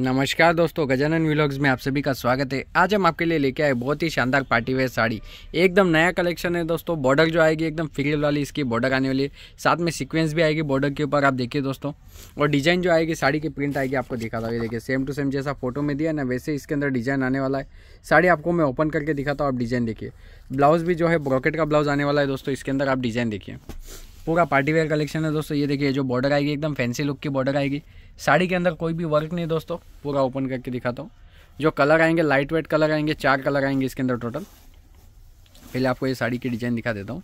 नमस्कार दोस्तों गजानन व्लॉग्स में आप सभी का स्वागत है आज हम आपके लिए लेके आए बहुत ही शानदार पार्टी वेयर साड़ी एकदम नया कलेक्शन है दोस्तों बॉर्डर जो आएगी एकदम फिगल वाली इसकी बॉर्डर आने वाली है साथ में सीक्वेंस भी आएगी बॉर्डर के ऊपर आप देखिए दोस्तों और डिजाइन जो आएगी साड़ी की प्रिंट आएगी आपको दिखाता हूँ ये देखिए सेम टू सेम जैसा फोटो में दिया ना वैसे इसके अंदर डिजाइन आने वाला है साड़ी आपको मैं ओपन करके दिखाता हूँ आप डिजाइन देखिए ब्लाउज भी जो है ब्रॉकेट का ब्लाउज आने वाला है दोस्तों इसके अंदर आप डिजाइन देखिए पूरा पार्टी वेयर कलेक्शन है दोस्तों ये देखिए जो बॉर्डर आएगी एकदम फैंसी लुक की बॉर्डर आएगी साड़ी के अंदर कोई भी वर्क नहीं दोस्तों पूरा ओपन करके दिखाता हूँ जो कलर आएंगे लाइट वेट कलर आएंगे चार कलर आएंगे इसके अंदर टोटल पहले आपको ये साड़ी की डिज़ाइन दिखा देता हूँ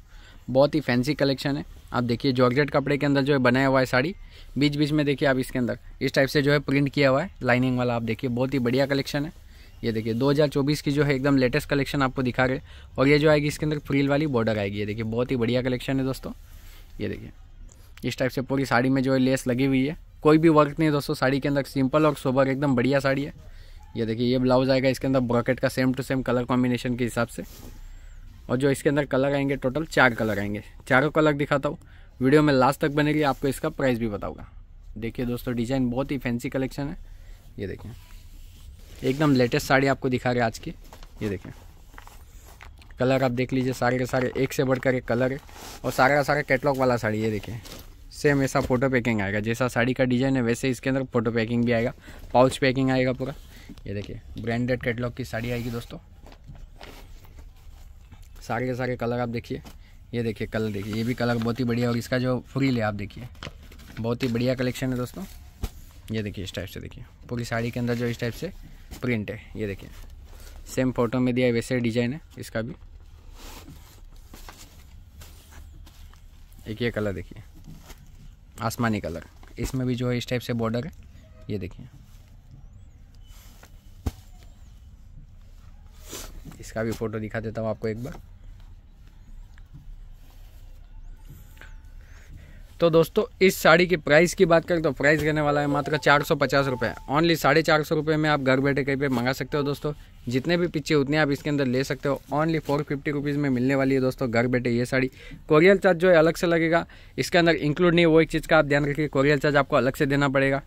बहुत ही फैंसी कलेक्शन है आप देखिए जॉर्जेट कपड़े के अंदर जो है बनाया हुआ है साड़ी बीच बीच में देखिए आप इसके अंदर इस टाइप से जो है प्रिंट किया हुआ है लाइनिंग वाला आप देखिए बहुत ही बढ़िया कलेक्शन है ये देखिए 2024 की जो है एकदम लेटेस्ट कलेक्शन आपको दिखा रहे और ये जो आएगी इसके अंदर फ्रील वाली बॉर्डर आएगी ये देखिए बहुत ही बढ़िया कलेक्शन है दोस्तों ये देखिए इस टाइप से पूरी साड़ी में जो है लेस लगी हुई है कोई भी वर्क नहीं है दोस्तों साड़ी के अंदर सिंपल और सोबर एकदम बढ़िया साड़ी है ये देखिए ये ब्लाउज आएगा इसके अंदर ब्रॉकेट का same to same colour combination के हिसाब से और जो इसके अंदर कलर आएंगे टोटल चार कलर आएंगे चारों कलर दिखाता हूँ वीडियो में लास्ट तक बनेगी आपको इसका प्राइस भी बताऊँगा देखिए दोस्तों डिज़ाइन बहुत ही फैंसी कलेक्शन है ये देखिए एकदम लेटेस्ट साड़ी आपको दिखा रहे आज की ये देखें कलर आप देख लीजिए सारे के सारे एक से बढ़कर एक कलर है और सारे का सारा कैटलॉग वाला साड़ी है देखिए सेम ऐसा फोटो पैकिंग आएगा जैसा साड़ी का डिजाइन है वैसे इसके अंदर फोटो पैकिंग भी आएगा पाउच पैकिंग आएगा पूरा ये देखिए ब्रांडेड कैटलॉग की साड़ी आएगी दोस्तों सारे के सारे कलर आप देखिए ये देखिए कलर देखिए ये भी कलर बहुत ही बढ़िया और इसका जो फ्रील है आप देखिए बहुत ही बढ़िया कलेक्शन है दोस्तों ये देखिए इस टाइप से देखिए पूरी साड़ी के अंदर जो इस टाइप से प्रिंट है ये देखिए सेम फोटो में दिया है वैसे डिजाइन है इसका भी एक ये कलर देखिए आसमानी कलर इसमें भी जो है इस टाइप से बॉर्डर है ये देखिए इसका भी फ़ोटो दिखा देता हूँ आपको एक बार तो दोस्तों इस साड़ी की प्राइस की बात करें तो प्राइस रहने वाला है मात्र चार सौ पचास रुपये ओनली साढ़े चार सौ रुपये में आप घर बैठे कहीं पे मंगा सकते हो दोस्तों जितने भी पीछे उतने आप इसके अंदर ले सकते हो ओनली फोर फिफ्टी रुपीज़ में मिलने वाली है दोस्तों घर बैठे ये साड़ी कोरियल चार्ज जो है अलग से लगेगा इसके अंदर इंक्लूड नहीं वो एक चीज़ का आप ध्यान रखिए कोरियल चार्ज आपको अलग से देना पड़ेगा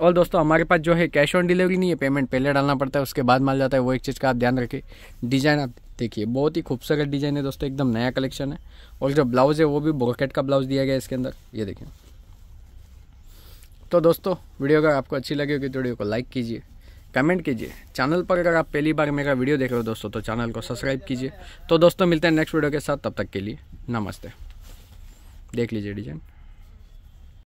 और दोस्तों हमारे पास जो है कैश ऑन डिलीवरी नहीं है पेमेंट पहले डालना पड़ता है उसके बाद माल जाता है वो एक चीज़ का आप ध्यान रखिए डिज़ाइन आप देखिए बहुत ही खूबसूरत डिज़ाइन है दोस्तों एकदम नया कलेक्शन है और जो ब्लाउज़ है वो भी ब्रोकेट का ब्लाउज़ दिया गया इसके अंदर ये देखिए तो दोस्तों वीडियो अगर आपको अच्छी लगी होगी तो वीडियो को लाइक कीजिए कमेंट कीजिए चैनल पर अगर आप पहली बार मेरा वीडियो देख रहे हो दोस्तों तो चैनल को सब्सक्राइब कीजिए तो दोस्तों मिलते हैं नेक्स्ट वीडियो के साथ तब तक के लिए नमस्ते देख लीजिए डिजाइन